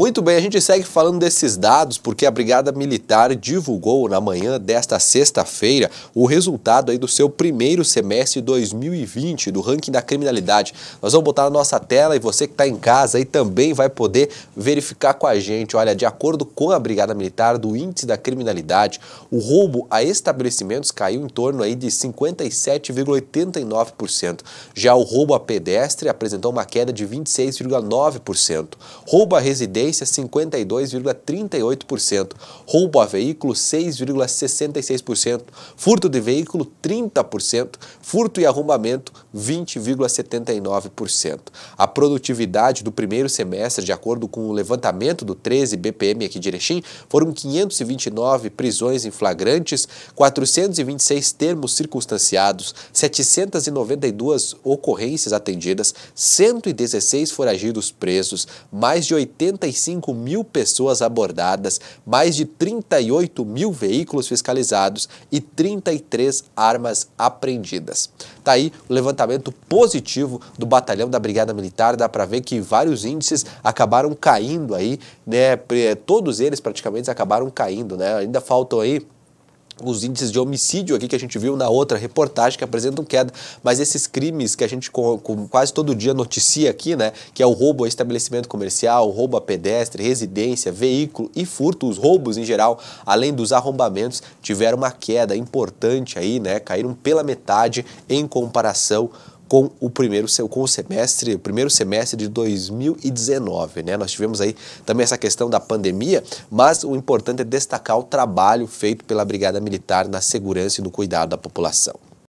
Muito bem, a gente segue falando desses dados porque a Brigada Militar divulgou na manhã desta sexta-feira o resultado aí do seu primeiro semestre 2020 do ranking da criminalidade. Nós vamos botar na nossa tela e você que está em casa aí também vai poder verificar com a gente. Olha, de acordo com a Brigada Militar, do índice da criminalidade, o roubo a estabelecimentos caiu em torno aí de 57,89%. Já o roubo a pedestre apresentou uma queda de 26,9%. Roubo a residência violência 52,38%, roubo a veículo 6,66%, furto de veículo 30%, furto e arrombamento 20,79%. A produtividade do primeiro semestre, de acordo com o levantamento do 13 BPM aqui de Erechim, foram 529 prisões em flagrantes, 426 termos circunstanciados, 792 ocorrências atendidas, 116 foragidos presos, mais de 85 35 mil pessoas abordadas, mais de 38 mil veículos fiscalizados e 33 armas apreendidas. Tá aí o levantamento positivo do batalhão da Brigada Militar, dá para ver que vários índices acabaram caindo aí, né? Todos eles praticamente acabaram caindo, né? Ainda faltam aí os índices de homicídio aqui que a gente viu na outra reportagem que apresentam queda, mas esses crimes que a gente com, com quase todo dia noticia aqui, né, que é o roubo a estabelecimento comercial, roubo a pedestre, residência, veículo e furto, os roubos em geral, além dos arrombamentos, tiveram uma queda importante aí, né, caíram pela metade em comparação com o primeiro com o semestre, o primeiro semestre de 2019, né? Nós tivemos aí também essa questão da pandemia, mas o importante é destacar o trabalho feito pela Brigada Militar na segurança e no cuidado da população.